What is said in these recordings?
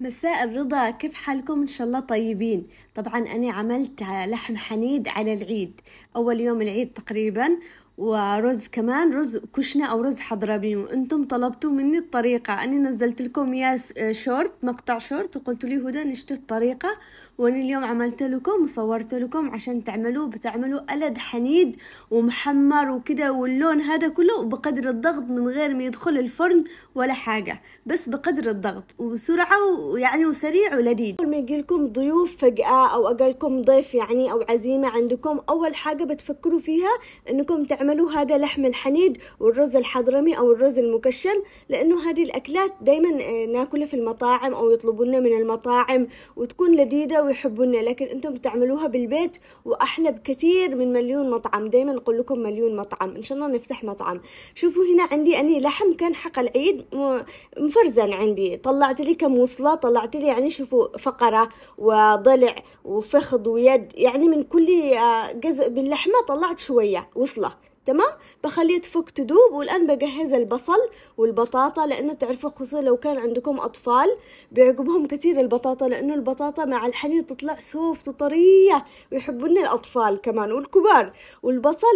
مساء الرضا كيف حالكم ان شاء الله طيبين طبعا انا عملت لحم حنيد على العيد اول يوم العيد تقريبا ورز كمان رز كشنة أو رز حضرمي وأنتم طلبتوا مني الطريقة أنا نزلت لكم يا شورت مقطع شورت وقلت لي هدى نشتي الطريقة وانا اليوم عملت لكم وصورت لكم عشان تعملوه بتعملوا ألد حنيد ومحمر وكده واللون هذا كله بقدر الضغط من غير ما يدخل الفرن ولا حاجة بس بقدر الضغط وبسرعة ويعني وسريع ولذيذ أول ما يجي لكم ضيوف فجأة أو أجالكم ضيف يعني أو عزيمة عندكم أول حاجة بتفكروا فيها أنكم تعملوا هذا لحم الحنيد والرز الحضرمي أو الرز المكشل لأنه هذه الأكلات دايما آه، ناكلها في المطاعم أو لنا من المطاعم وتكون لذيذة ويحبونا لكن انتم بتعملوها بالبيت واحلى بكثير من مليون مطعم دايما اقول لكم مليون مطعم ان شاء الله نفتح مطعم شوفوا هنا عندي اني لحم كان حق العيد مفرزن عندي طلعت لي كم وصله طلعت لي يعني شوفوا فقره وضلع وفخذ ويد يعني من كل آه، جزء باللحمه طلعت شويه وصله تمام بخليه تفك تدوب والآن بجهز البصل والبطاطا لأنه تعرفوا خصوصا لو كان عندكم أطفال بيعجبهم كثير البطاطا لأنه البطاطا مع الحليب تطلع سوفت وطرية ويحبون الأطفال كمان والكبار والبصل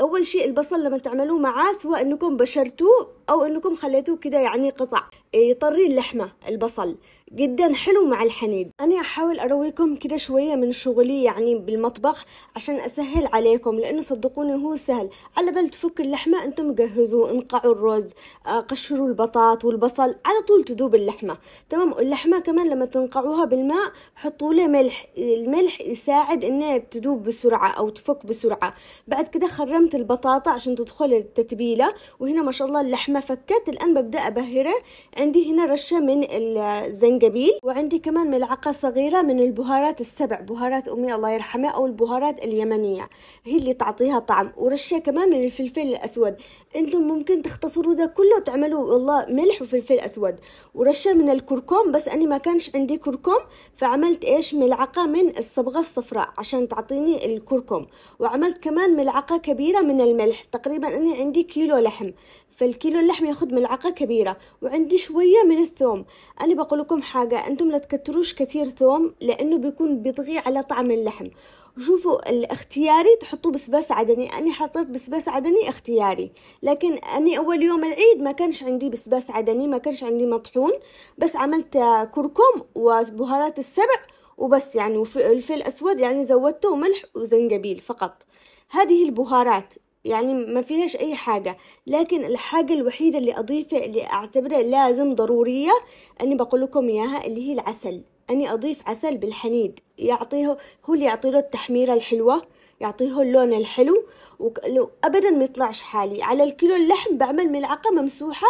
أول شيء البصل لما تعملوه معاه سواء أنكم بشرتوه أو أنكم خليتوه كده يعني قطع إيه، يطري اللحمة البصل جدا حلو مع الحليب انا احاول ارويكم كده شويه من شغلي يعني بالمطبخ عشان اسهل عليكم لانه صدقوني هو سهل على بال تفك اللحمه انتم جهزوا انقعوا الرز آه، قشروا البطاط والبصل على طول تذوب اللحمه تمام واللحمه كمان لما تنقعوها بالماء حطوا له ملح الملح يساعد انها تذوب بسرعه او تفك بسرعه بعد كده خرمت البطاطا عشان تدخل التتبيله وهنا ما شاء الله اللحمه فكت الان ببدا ابهره عندي هنا رشه من الزنجبيل لون وعندي كمان ملعقة صغيرة من البهارات السبع بهارات أمي الله يرحمها أو البهارات اليمنية هي اللي تعطيها طعم ورشة كمان من الفلفل الأسود أنتم ممكن تختصروا ده كله وتعملوا والله ملح وفلفل أسود ورشة من الكركم بس أنا ما كانش عندي كركم فعملت إيش ملعقة من الصبغة الصفراء عشان تعطيني الكركم وعملت كمان ملعقة كبيرة من الملح تقريبا أنا عندي كيلو لحم فالكيلو اللحم ياخد ملعقة كبيرة وعندي شوية من الثوم أنا بقول لكم حاجة انتم لا تكتروش كتير ثوم لانه بيكون بيطغي على طعم اللحم وشوفوا الاختياري تحطوه بسباس عدني أنا حطيت بسباس عدني اختياري لكن أنا أول يوم العيد ما كانش عندي بسباس عدني ما كانش عندي مطحون بس عملت كركم وبهارات السبع وبس يعني والفلفل الأسود يعني زودته ملح وزنجبيل فقط هذه البهارات يعني ما فيهاش أي حاجة لكن الحاجة الوحيدة اللي اضيفة اللي أعتبرها لازم ضرورية أني بقول لكم إياها اللي هي العسل أني أضيف عسل بالحنيد يعطيه هو اللي يعطي له التحميرة الحلوة يعطيه اللون الحلو وأبدا ما يطلعش حالي على الكيلو اللحم بعمل ملعقة ممسوحة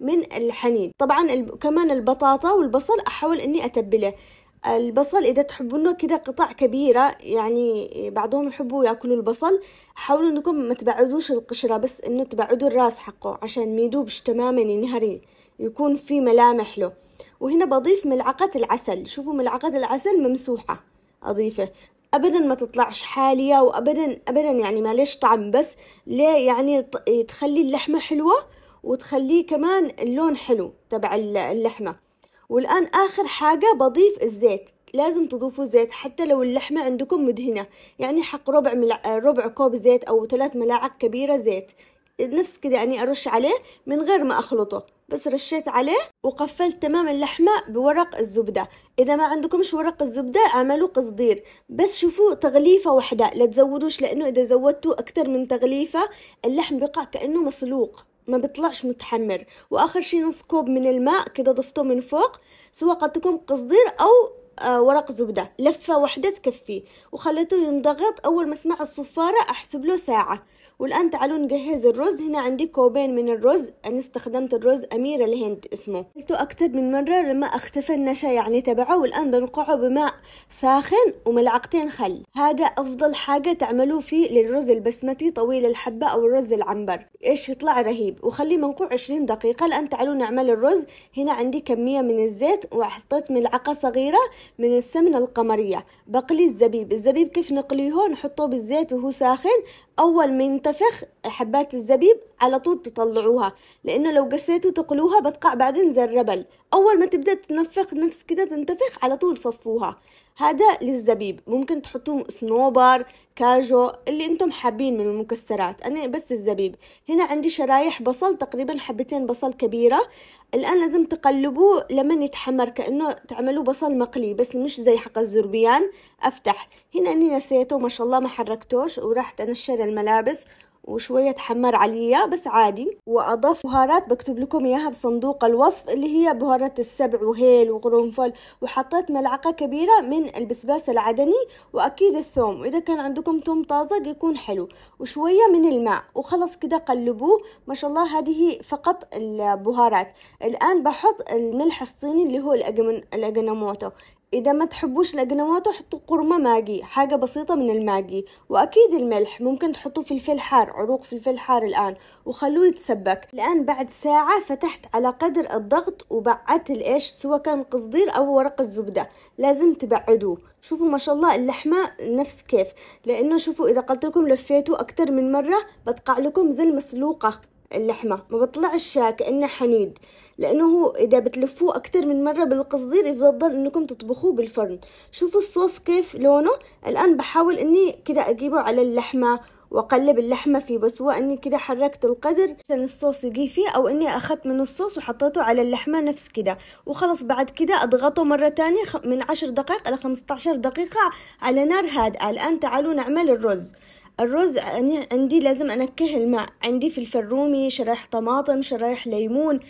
من الحنيد طبعا كمان البطاطا والبصل أحاول أني أتبله البصل إذا تحبونه كده قطع كبيرة يعني بعضهم يحبوا يأكلوا البصل حاولوا أنكم ما تبعدوش القشرة بس أنه تبعدوا الراس حقه عشان ما يدوبش تماما ينهري يكون في ملامح له وهنا بضيف ملعقة العسل شوفوا ملعقة العسل ممسوحة أضيفه ابدا ما تطلعش حاليه وابدا ابدا يعني ما ليش طعم بس ليه يعني تخلي اللحمه حلوه وتخليه كمان اللون حلو تبع اللحمه والآن آخر حاجة بضيف الزيت لازم تضيفوا زيت حتى لو اللحمة عندكم مدهنة يعني حق ربع, ملع... ربع كوب زيت أو ثلاث ملاعق كبيرة زيت نفس كده أني أرش عليه من غير ما أخلطه بس رشيت عليه وقفلت تمام اللحمة بورق الزبدة إذا ما عندكمش ورق الزبدة اعملوا قصدير بس شوفوا تغليفة واحدة لا تزودوش لأنه إذا زودتوا أكثر من تغليفة اللحم بيقع كأنه مسلوق ما بيطلعش متحمر واخر شي نص كوب من الماء كده ضفته من فوق سواء قد تكون قصدير او آه، ورق زبدة لفة واحدة تكفي وخليته ينضغط أول ما سمع الصفارة أحسب له ساعة والآن تعالوا نجهز الرز هنا عندي كوبين من الرز أنا استخدمت الرز أمير الهند اسمه قلته أكتر من مرة لما اختفى النشا يعني تبعه والآن بنقعه بماء ساخن وملعقتين خل هذا أفضل حاجة تعملوه فيه للرز البسمتي طويل الحبة أو الرز العنبر إيش يطلع رهيب وخليه منقوع 20 دقيقة الآن تعالوا نعمل الرز هنا عندي كمية من الزيت وحطيت ملعقة صغيرة من السمنة القمرية بقلي الزبيب الزبيب كيف نقليه نحطه بالزيت وهو ساخن أول ما ينتهي تنتفخ حبات الزبيب على طول تطلعوها لأنه لو قسيتوا تقلوها بتقع بعدين زي الربل أول ما تبدأ تنفخ نفس كده تنتفخ على طول صفوها هذا للزبيب ممكن تحطوه سنوبر كاجو اللي انتم حابين من المكسرات انا بس الزبيب هنا عندي شرايح بصل تقريبا حبتين بصل كبيرة الان لازم تقلبوه لمن يتحمر كأنه تعملوه بصل مقلي بس مش زي حق الزربيان افتح هنا اني نسيته ما شاء الله ما حركتوش وراحت انشر الملابس وشوية حمر عليها بس عادي وأضاف بهارات بكتب لكم إياها بصندوق الوصف اللي هي بهارات السبع وهيل وقرنفل وحطيت ملعقة كبيرة من البسباس العدني وأكيد الثوم وإذا كان عندكم ثوم طازج يكون حلو وشوية من الماء وخلص كده قلبوه ما شاء الله هذه فقط البهارات الآن بحط الملح الصيني اللي هو الأجنموتو إذا ما تحبوش القنواطة حطوا قرمة ماجي حاجة بسيطة من الماجي وأكيد الملح ممكن تحطوه فلفل حار عروق فلفل حار الآن وخلوه يتسبك الآن بعد ساعة فتحت على قدر الضغط وبعدت الإيش سواء كان قصدير أو ورقة زبدة لازم تبعدوه شوفوا ما شاء الله اللحمة نفس كيف لأنه شوفوا إذا قلت لكم لفيتوا أكتر من مرة بتقع لكم زي المسلوقة اللحمة ما بطلعش كأنه حنيد لأنه هو إذا بتلفوه أكتر من مرة بالقصدير يفضل إنكم تطبخوه بالفرن شوفوا الصوص كيف لونه الآن بحاول إني كده أجيبه على اللحمة وأقلب اللحمة فيه بس هو إني كده حركت القدر عشان الصوص يجي فيه أو إني أخذت من الصوص وحطيته على اللحمة نفس كده وخلص بعد كده أضغطه مرة تانية من عشر دقائق إلى خمسة عشر دقيقة على نار هادئة الآن تعالوا نعمل الرز الرز أنا عندي لازم أنكه الماء عندي فلفل رومي شرايح طماطم شرايح ليمون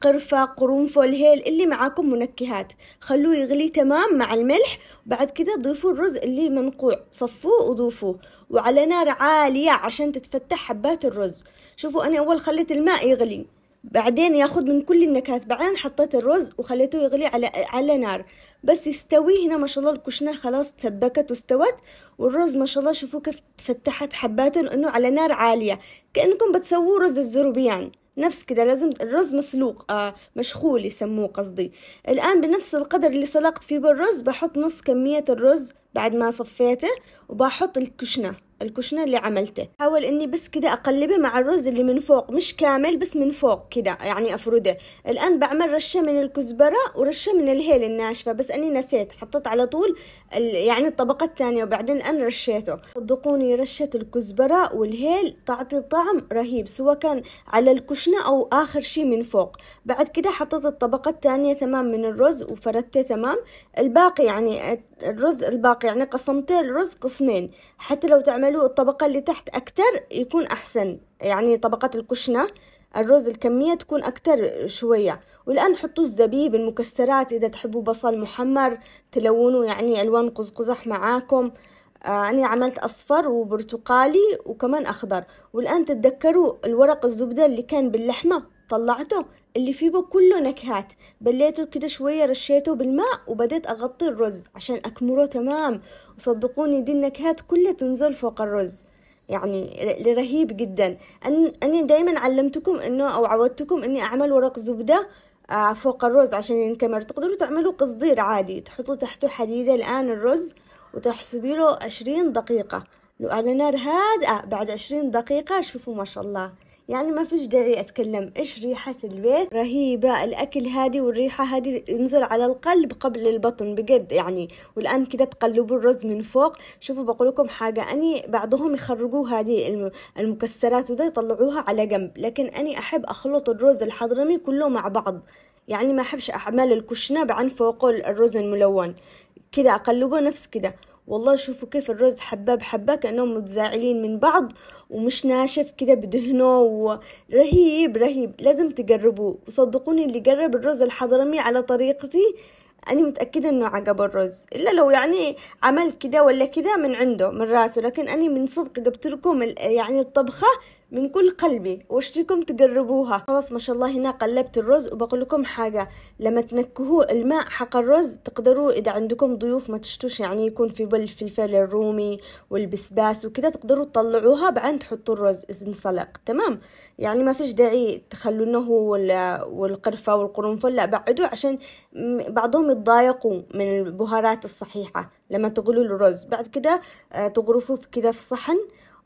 قرفة قرنفل هيل اللي معاكم منكهات خلوه يغلي تمام مع الملح وبعد كده ضيفوا الرز اللي منقوع صفوه وضيفوه وعلى نار عالية عشان تتفتح حبات الرز شوفوا أنا أول خليت الماء يغلي بعدين ياخذ من كل النكهات بعدين حطيت الرز وخليته يغلي على على نار بس يستوي هنا ما شاء الله الكشنة خلاص تسبكت واستوت والرز ما شاء الله شوفوا كيف تفتحت حباته لأنه على نار عالية كأنكم بتسووا رز الزروبيان نفس كده لازم الرز مسلوق آه مشخول يسموه قصدي الآن بنفس القدر اللي سلقت فيه بالرز بحط نص كمية الرز بعد ما صفيته وبحط الكشنة الكشنة اللي عملته حاول اني بس كده اقلبه مع الرز اللي من فوق مش كامل بس من فوق كده يعني افرده الان بعمل رشة من الكزبرة ورشة من الهيل الناشفة بس اني نسيت حطيت على طول يعني الطبقة الثانية وبعدين الان رشيته صدقوني رشة الكزبرة والهيل تعطي طعم رهيب سواء كان على الكشنة او اخر شي من فوق بعد كده حطيت الطبقة الثانية تمام من الرز وفردته تمام الباقي يعني الرز الباقي يعني قسمتي الرز قسمين حتى لو تعملوا الطبقة اللي تحت أكتر يكون أحسن يعني طبقة الكشنة الرز الكمية تكون أكتر شوية والآن حطوا الزبيب المكسرات إذا تحبوا بصل محمر تلونوا يعني ألوان قزقزح معاكم آه أنا عملت أصفر وبرتقالي وكمان أخضر والآن تتذكروا الورق الزبدة اللي كان باللحمة طلعته اللي فيه كله نكهات بليته كده شوية رشيته بالماء وبديت أغطي الرز عشان أكمره تمام وصدقوني دي النكهات كلها تنزل فوق الرز يعني رهيب جدا أنا دايما علمتكم أنه أو عودتكم أني أعمل ورق زبدة آه، فوق الرز عشان ينكمر تقدروا تعملوا قصدير عادي تحطوا تحته حديدة الآن الرز وتحسبي له عشرين دقيقة لو على نار هادئة بعد عشرين دقيقة شوفوا ما شاء الله يعني ما فيش داعي أتكلم إيش ريحة البيت رهيبة الأكل هادي والريحة هادي ينزل على القلب قبل البطن بجد يعني والآن كده تقلبوا الرز من فوق شوفوا بقول لكم حاجة أني بعضهم يخرجوا هذه المكسرات وده يطلعوها على جنب لكن أني أحب أخلط الرز الحضرمي كله مع بعض يعني ما أحبش أعمل الكشنب عن فوقه الرز الملون كده أقلبه نفس كده والله شوفوا كيف الرز حبة بحبة كأنهم متزاعلين من بعض ومش ناشف كذا بدهنه ورهيب رهيب لازم تجربوه وصدقوني اللي جرب الرز الحضرمي على طريقتي أنا متأكدة إنه عقب الرز إلا لو يعني عمل كذا ولا كذا من عنده من راسه لكن أنا من صدق جبت لكم يعني الطبخة من كل قلبي واشتيكم تقربوها خلاص ما شاء الله هنا قلبت الرز وبقول لكم حاجة لما تنكهوه الماء حق الرز تقدروا إذا عندكم ضيوف ما تشتوش يعني يكون في بل الفلفل الرومي والبسباس وكده تقدروا تطلعوها بعدين تحطوا الرز انسلق تمام يعني ما فيش داعي تخلوا انه والقرفة والقرنفل لا بعدوا عشان بعضهم يتضايقوا من البهارات الصحيحة لما تغلوا الرز بعد كده آه، تغرفوه كده في صحن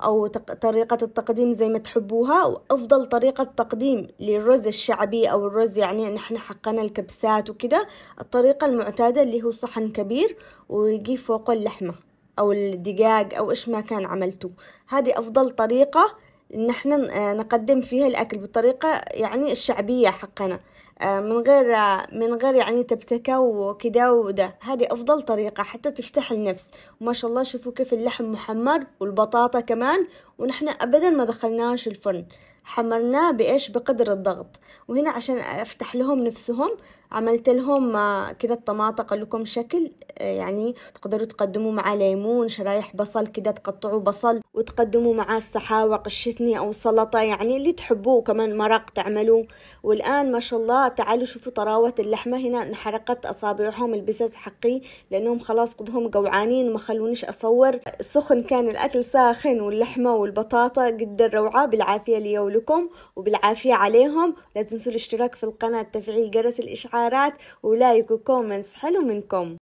أو طريقة التقديم زي ما تحبوها وأفضل طريقة تقديم للرز الشعبي أو الرز يعني نحن حقنا الكبسات وكده الطريقة المعتادة اللي هو صحن كبير ويجي فوقه اللحمة أو الدجاج أو إيش ما كان عملته هذه أفضل طريقة ان احنا آه، نقدم فيها الاكل بالطريقه يعني الشعبيه حقنا آه، من غير آه، من غير يعني تبتكه وكذا وده هذه افضل طريقه حتى تفتح النفس وما شاء الله شوفوا كيف اللحم محمر والبطاطا كمان ونحن ابدا ما دخلناش الفرن حمرناه بايش بقدر الضغط وهنا عشان افتح لهم نفسهم عملت لهم آه، كده الطماطة قال لكم شكل آه، يعني تقدروا تقدموا مع ليمون شرايح بصل كده تقطعوا بصل وتقدموا معاه السحاوة قشتني أو سلطة يعني اللي تحبوه كمان مرق تعملوه والآن ما شاء الله تعالوا شوفوا طراوة اللحمة هنا انحرقت أصابعهم البسس حقي لأنهم خلاص قدهم جوعانين ما خلونيش أصور سخن كان الأكل ساخن واللحمة والبطاطا جدا روعة بالعافية لي ولكم وبالعافية عليهم لا تنسوا الاشتراك في القناة تفعيل جرس الإشعار استفسارات ولايك وكومنتس حلو منكم